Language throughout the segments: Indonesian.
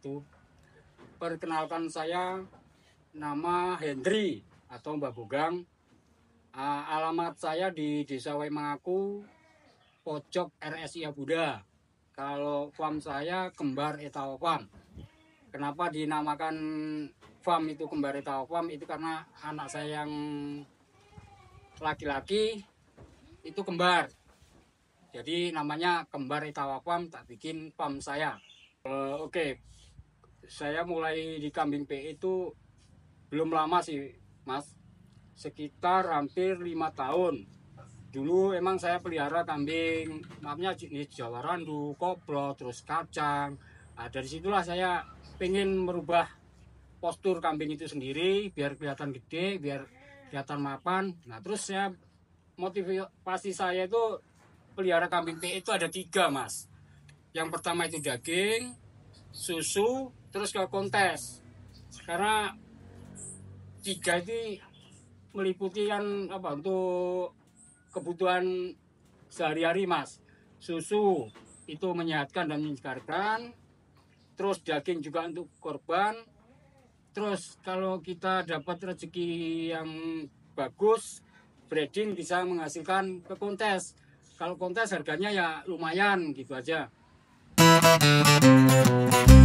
wabarakatuh. Perkenalkan saya nama Hendri atau Mbak Bugang. Alamat saya di Desa Waimangaku, pojok RSI Abuda. Kalau farm saya Kembar Etawa Farm. Kenapa dinamakan farm itu Kembar Etawa Farm? Itu karena anak saya yang laki-laki itu kembar. Jadi namanya Kembar Etawa Farm, tak bikin farm saya. Eh, oke, saya mulai di kambing PE itu belum lama sih mas sekitar hampir lima tahun dulu emang saya pelihara kambing maafnya jenis Jawa Randu, koplo, terus kacang nah, dari situlah saya pengen merubah postur kambing itu sendiri biar kelihatan gede biar kelihatan mapan nah terus saya motivasi saya itu pelihara kambing PE itu ada tiga mas yang pertama itu daging susu terus ke kontes karena tiga ini meliputi kan apa untuk kebutuhan sehari-hari mas susu itu menyehatkan dan menyegarkan terus daging juga untuk korban terus kalau kita dapat rezeki yang bagus breeding bisa menghasilkan ke kontes kalau kontes harganya ya lumayan gitu aja Música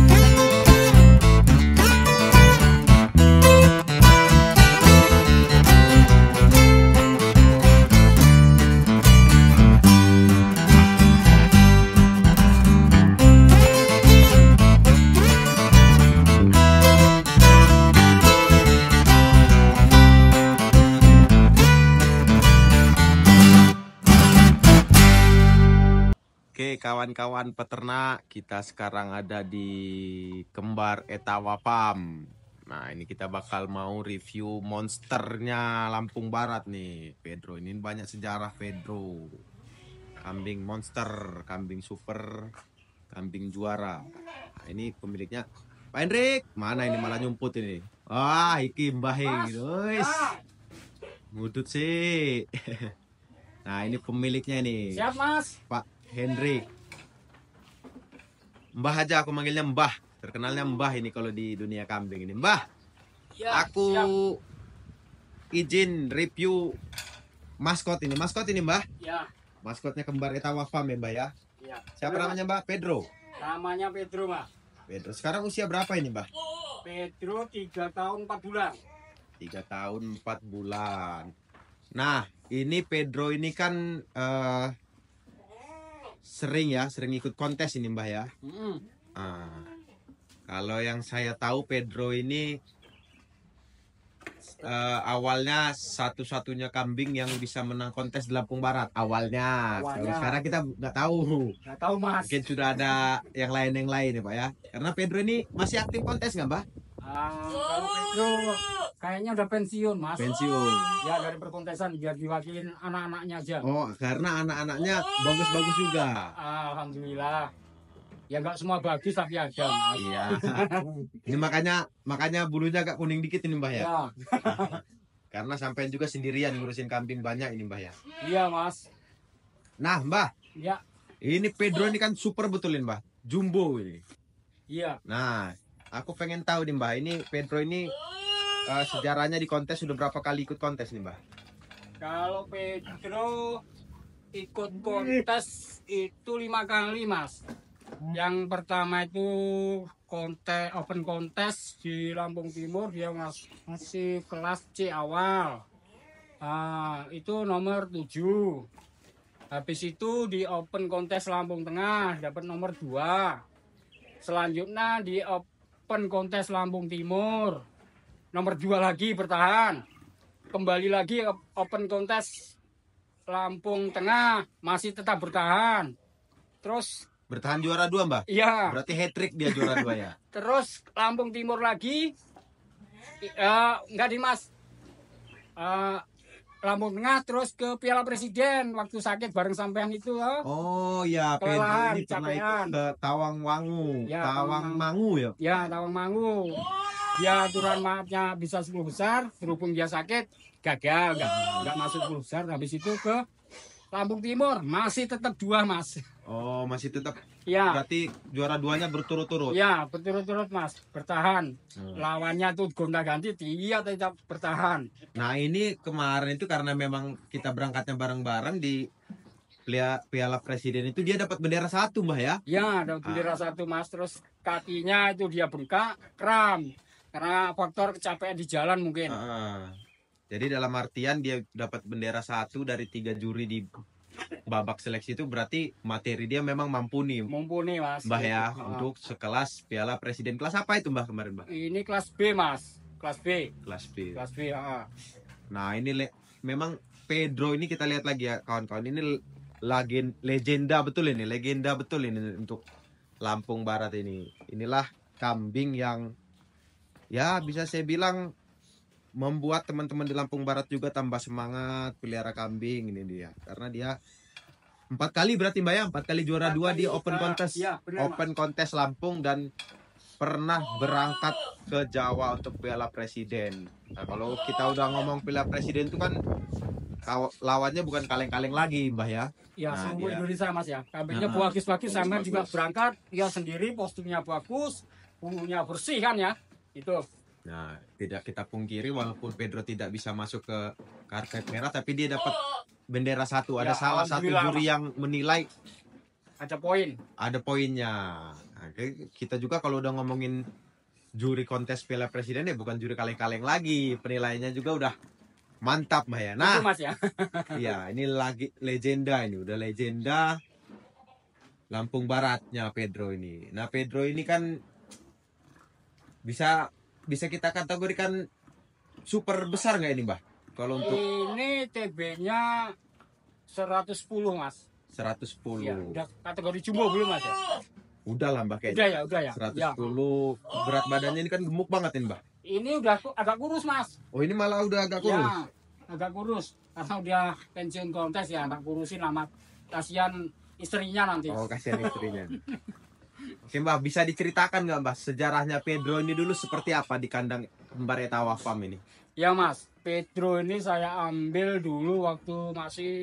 kawan-kawan peternak, kita sekarang ada di Kembar Etawa Farm. Nah, ini kita bakal mau review monsternya Lampung Barat nih, Pedro. Ini banyak sejarah Pedro. Kambing monster, kambing super, kambing juara. Nah, ini pemiliknya Pak Hendrik. Mana ini malah nyumput ini. Wah, iki mbah e, guys. Gitu. Mudut sih. Nah, ini pemiliknya nih. Siap, Mas. Pak Henry Mbah aja aku manggilnya Mbah. Terkenalnya Mbah ini kalau di dunia kambing ini. Mbah. Ya, aku siap. izin review maskot ini. Maskot ini, Mbah. Ya. Maskotnya kembar kita Farm ya, Mbah ya. ya. Siapa namanya, Mbah? Pedro. Namanya Pedro, Mbah. Pedro. Sekarang usia berapa ini, Mbah? Pedro 3 tahun 4 bulan. 3 tahun 4 bulan. Nah, ini Pedro ini kan uh, sering ya, sering ikut kontes ini Mbah ya. Mm. Ah. Kalau yang saya tahu Pedro ini uh, awalnya satu-satunya kambing yang bisa menang kontes di Lampung Barat awalnya. awalnya. Sekarang kita nggak tahu. Nggak tahu mas. Mungkin sudah ada yang lain yang lain ya pak ya. Karena Pedro ini masih aktif kontes nggak mbak? Ah, oh. Pedro kayaknya udah pensiun mas pensiun ya dari perkontesan biar diwakilin anak-anaknya aja oh karena anak-anaknya bagus-bagus juga alhamdulillah ya nggak semua bagus tapi ada oh. iya ini makanya makanya bulunya agak kuning dikit ini Mbak ya, ya. karena sampai juga sendirian ngurusin kambing banyak ini Mbak ya iya mas nah Mbak. ya ini Pedro ini kan super betulin Mbak. jumbo ini iya nah aku pengen tahu nih Mbak. ini Pedro ini uh, sejarahnya di kontes sudah berapa kali ikut kontes nih mbak? Kalau Pedro ikut kontes itu lima kali mas. Hmm. Yang pertama itu kontes open kontes di Lampung Timur dia mas, masih kelas C awal. Nah, itu nomor 7 Habis itu di open kontes Lampung Tengah dapat nomor 2 Selanjutnya di open kontes Lampung Timur nomor dua lagi bertahan kembali lagi open kontes Lampung Tengah masih tetap bertahan terus bertahan juara dua mbak iya berarti hat trick dia juara dua ya terus Lampung Timur lagi uh, eh, nggak dimas uh, Lampung Tengah terus ke Piala Presiden waktu sakit bareng sampean itu loh. Eh. Oh iya, iya, ya, kelelahan, ini pernah itu ke Tawang Wangu, ya, Tawang Mangu ya. Ya, Tawang Mangu. Oh dia ya, aturan maafnya bisa 10 besar berhubung dia sakit gagal nggak nggak masuk 10 besar habis itu ke Lampung Timur masih tetap dua mas oh masih tetap ya berarti juara duanya berturut-turut ya berturut-turut mas bertahan hmm. lawannya tuh gonta ganti dia tetap bertahan nah ini kemarin itu karena memang kita berangkatnya bareng-bareng di Piala, presiden itu dia dapat bendera satu mbah ya? Ya, dapat bendera ah. satu mas. Terus kakinya itu dia bengkak, kram karena faktor kecapean di jalan mungkin Ah, jadi dalam artian dia dapat bendera satu dari tiga juri di babak seleksi itu berarti materi dia memang mampu nih mampu nih mas mbah ya ah. untuk sekelas piala presiden kelas apa itu mbah kemarin mbah ini kelas B mas kelas B kelas B kelas B Ah. nah ini le memang Pedro ini kita lihat lagi ya kawan-kawan ini lagi legenda betul ini legenda betul ini untuk Lampung Barat ini inilah kambing yang ya bisa saya bilang membuat teman-teman di Lampung Barat juga tambah semangat pelihara kambing ini dia karena dia empat kali berarti mbak ya empat kali juara dua di Open Kontes ah, ya, Open Kontes Lampung dan pernah berangkat ke Jawa untuk Piala Presiden. Nah, kalau kita udah ngomong Piala Presiden itu kan lawannya bukan kaleng-kaleng lagi Mbak ya. Ya nah, seluruh dia. Indonesia mas ya. Kambingnya nah, bagus-bagus, sama juga berangkat, ya sendiri, posturnya bagus, punggungnya bersih kan ya. Itu. Nah, tidak kita pungkiri walaupun Pedro tidak bisa masuk ke karpet merah tapi dia dapat oh. bendera satu. Ada ya, salah satu juri yang menilai ada poin. Ada poinnya. Nah, kita juga kalau udah ngomongin juri kontes Piala Presiden ya bukan juri kaleng-kaleng lagi. Penilaiannya juga udah mantap mbak ya nah mas ya iya ini lagi legenda ini udah legenda Lampung Baratnya Pedro ini nah Pedro ini kan bisa bisa kita kategorikan super besar nggak ini, Mbah? Kalau untuk ini TB-nya 110, Mas. 110. Ya, udah kategori jumbo belum, Mas ya? Udah lah, Mbak kayak Udah ya, udah ya. 110 ya. berat badannya ini kan gemuk banget ini, Mbak. Ini udah agak kurus, Mas. Oh, ini malah udah agak iya, kurus. Ya, agak kurus karena dia pensiun kontes ya, agak kurusin amat kasihan istrinya nanti. Oh, kasihan istrinya. Oke Mbah, bisa diceritakan nggak Mbah sejarahnya Pedro ini dulu seperti apa di kandang Kembar Farm ini? Ya Mas, Pedro ini saya ambil dulu waktu masih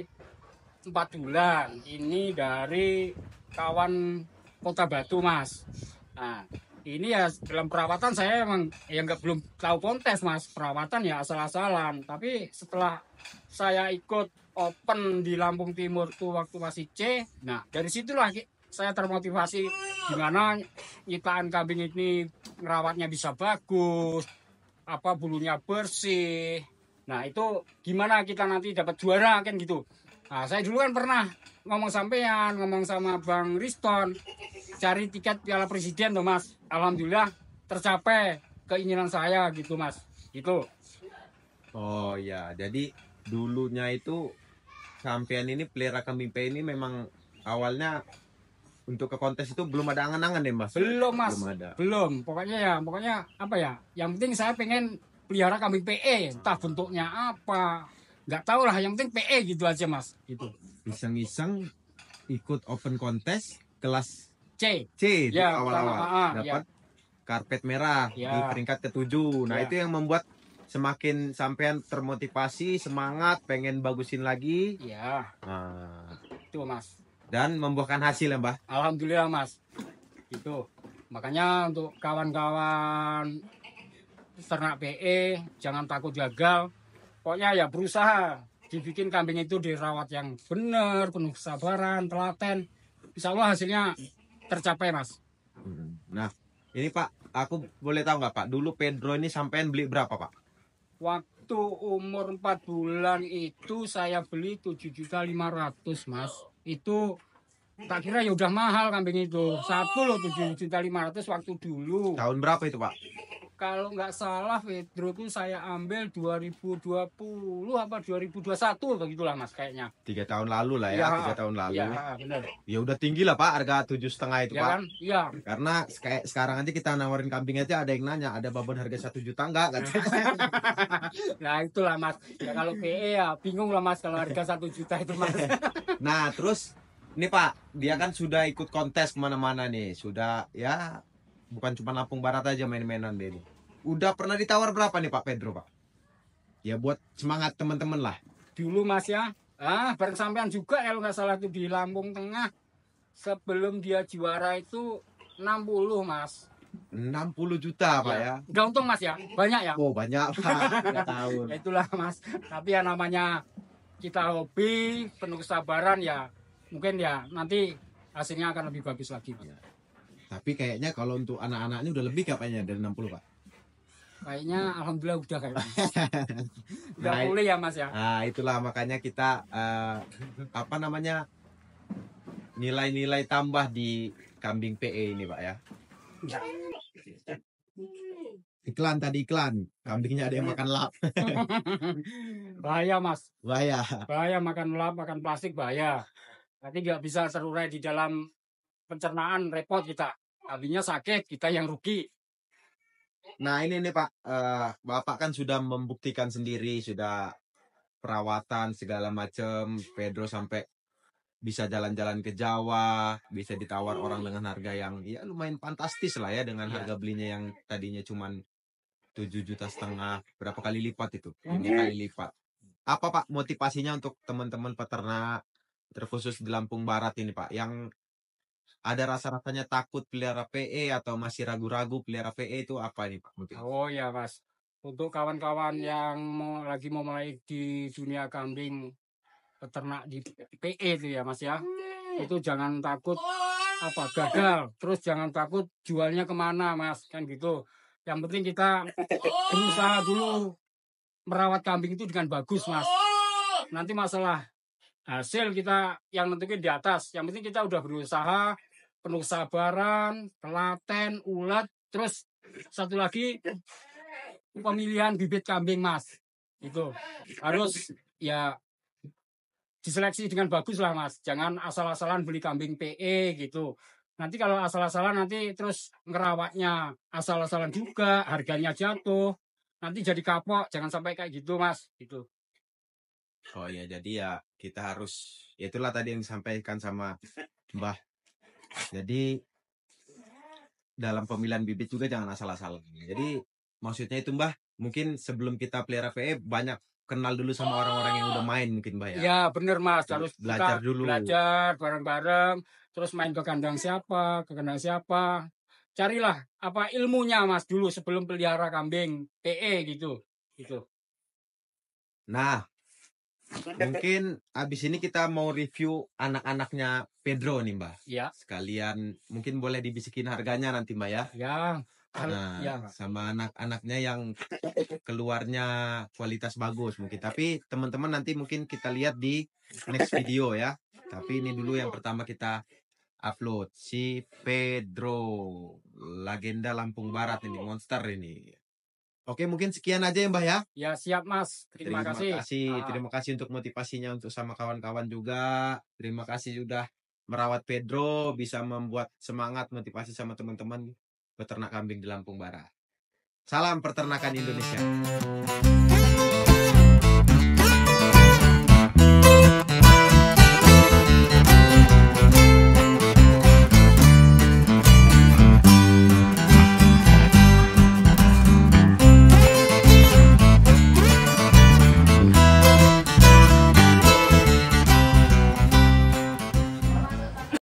4 bulan. Ini dari kawan Kota Batu Mas. Nah, ini ya dalam perawatan saya emang ya nggak belum tahu kontes Mas. Perawatan ya asal-asalan. Tapi setelah saya ikut open di Lampung Timur tuh waktu masih C, nah dari situlah saya termotivasi gimana nyitaan kambing ini ngerawatnya bisa bagus apa bulunya bersih nah itu gimana kita nanti dapat juara kan gitu nah saya dulu kan pernah ngomong sampean ngomong sama Bang Riston cari tiket Piala Presiden tuh Mas Alhamdulillah tercapai keinginan saya gitu Mas gitu Oh ya jadi dulunya itu sampean ini pelihara kambing ini memang awalnya untuk ke kontes itu belum ada angan-angan deh mas belum mas belum ada belum pokoknya ya pokoknya apa ya yang penting saya pengen pelihara kambing PE entah bentuknya apa nggak tahu lah yang penting PE gitu aja mas itu iseng-iseng ikut open kontes kelas C C ya, awal-awal ah, dapat ya. karpet merah ya. di peringkat ketujuh nah ya. itu yang membuat semakin sampean termotivasi semangat pengen bagusin lagi Iya. nah. itu mas dan membuahkan hasil ya Mbah. Alhamdulillah Mas. Itu makanya untuk kawan-kawan ternak PE jangan takut gagal. Pokoknya ya berusaha dibikin kambing itu dirawat yang benar, penuh kesabaran, telaten. Insya Allah hasilnya tercapai Mas. Hmm. Nah, ini Pak, aku boleh tahu nggak Pak, dulu Pedro ini sampein beli berapa Pak? Waktu umur 4 bulan itu saya beli 7.500 Mas itu tak kira ya udah mahal kambing itu satu loh tujuh juta lima ratus waktu dulu tahun berapa itu pak kalau nggak salah Pedro itu saya ambil 2020 apa 2021 begitulah mas kayaknya tiga tahun lalu lah ya, ya tiga tahun lalu ya benar ya udah tinggi lah pak harga tujuh setengah itu ya pak kan? ya. karena kayak sekarang aja kita nawarin kambingnya aja ada yang nanya ada babon harga satu juta nggak nah itulah mas ya kalau PE ya bingung lah mas kalau harga satu juta itu mas nah terus ini pak dia kan sudah ikut kontes kemana-mana nih sudah ya bukan cuma Lampung Barat aja main-mainan dia Udah pernah ditawar berapa nih Pak Pedro Pak? Ya buat semangat teman-teman lah. Dulu Mas ya, ah bareng sampean juga kalau nggak salah itu di Lampung Tengah sebelum dia juara itu 60 Mas. 60 juta Pak ya. ya? Gak untung Mas ya, banyak ya. Oh banyak Pak, nggak tahu. ya itulah Mas, tapi ya namanya kita hobi, penuh kesabaran ya mungkin ya nanti hasilnya akan lebih bagus lagi Pak. Ya. Tapi kayaknya kalau untuk anak-anaknya udah lebih kayaknya dari 60 pak. Kayaknya alhamdulillah udah kayaknya. udah boleh nah, ya mas ya. Nah itulah makanya kita uh, apa namanya nilai-nilai tambah di kambing PE ini pak ya. ya. Iklan tadi iklan, kambingnya ada yang makan lap. bahaya mas. Bahaya. Bahaya makan lap, makan plastik bahaya. Nanti nggak bisa serurai di dalam pencernaan repot kita. Tadinya sakit, kita yang rugi. Nah ini nih Pak, uh, Bapak kan sudah membuktikan sendiri, sudah perawatan segala macam. Pedro sampai bisa jalan-jalan ke Jawa, bisa ditawar orang dengan harga yang ya lumayan fantastis lah ya dengan iya. harga belinya yang tadinya cuman 7 juta setengah. Berapa kali lipat itu? Ini iya. kali lipat. Apa Pak motivasinya untuk teman-teman peternak terkhusus di Lampung Barat ini Pak yang ada rasa-rasanya takut pelihara PE atau masih ragu-ragu pelihara PE itu apa nih Pak? Mungkin. Oh ya Mas, untuk kawan-kawan iya. yang mau, lagi mau mulai di dunia kambing peternak di PE itu ya Mas ya, iya. itu jangan takut apa gagal, terus jangan takut jualnya kemana Mas kan gitu. Yang penting kita berusaha dulu merawat kambing itu dengan bagus Mas. Nanti masalah hasil kita yang tentunya di atas. Yang penting kita udah berusaha, penuh kesabaran, telaten, ulat, terus satu lagi pemilihan bibit kambing mas itu harus ya diseleksi dengan bagus lah mas jangan asal-asalan beli kambing PE gitu nanti kalau asal-asalan nanti terus ngerawatnya asal-asalan juga harganya jatuh nanti jadi kapok jangan sampai kayak gitu mas gitu oh ya jadi ya kita harus ya itulah tadi yang disampaikan sama Mbah jadi dalam pemilihan bibit juga jangan asal asal. Jadi maksudnya itu Mbah, mungkin sebelum kita pelihara VE banyak kenal dulu sama orang-orang yang udah main mungkin Mbah ya. Ya benar Mas, harus belajar dulu. Belajar bareng-bareng, terus main ke kandang siapa, ke kandang siapa. Carilah apa ilmunya Mas dulu sebelum pelihara kambing PE gitu. Gitu. Nah, Mungkin abis ini kita mau review anak-anaknya Pedro nih Mbak. Ya. Sekalian mungkin boleh dibisikin harganya nanti Mbak ya. Ya. Nah, ya, sama anak-anaknya yang keluarnya kualitas bagus mungkin. Tapi teman-teman nanti mungkin kita lihat di next video ya. Tapi ini dulu yang pertama kita upload si Pedro legenda Lampung Barat ini monster ini. Oke, mungkin sekian aja ya Mbah ya. Ya, siap Mas. Terima, terima kasih. kasih. Ah. Terima kasih untuk motivasinya untuk sama kawan-kawan juga. Terima kasih sudah merawat Pedro, bisa membuat semangat motivasi sama teman-teman peternak kambing di Lampung Barat. Salam peternakan Indonesia.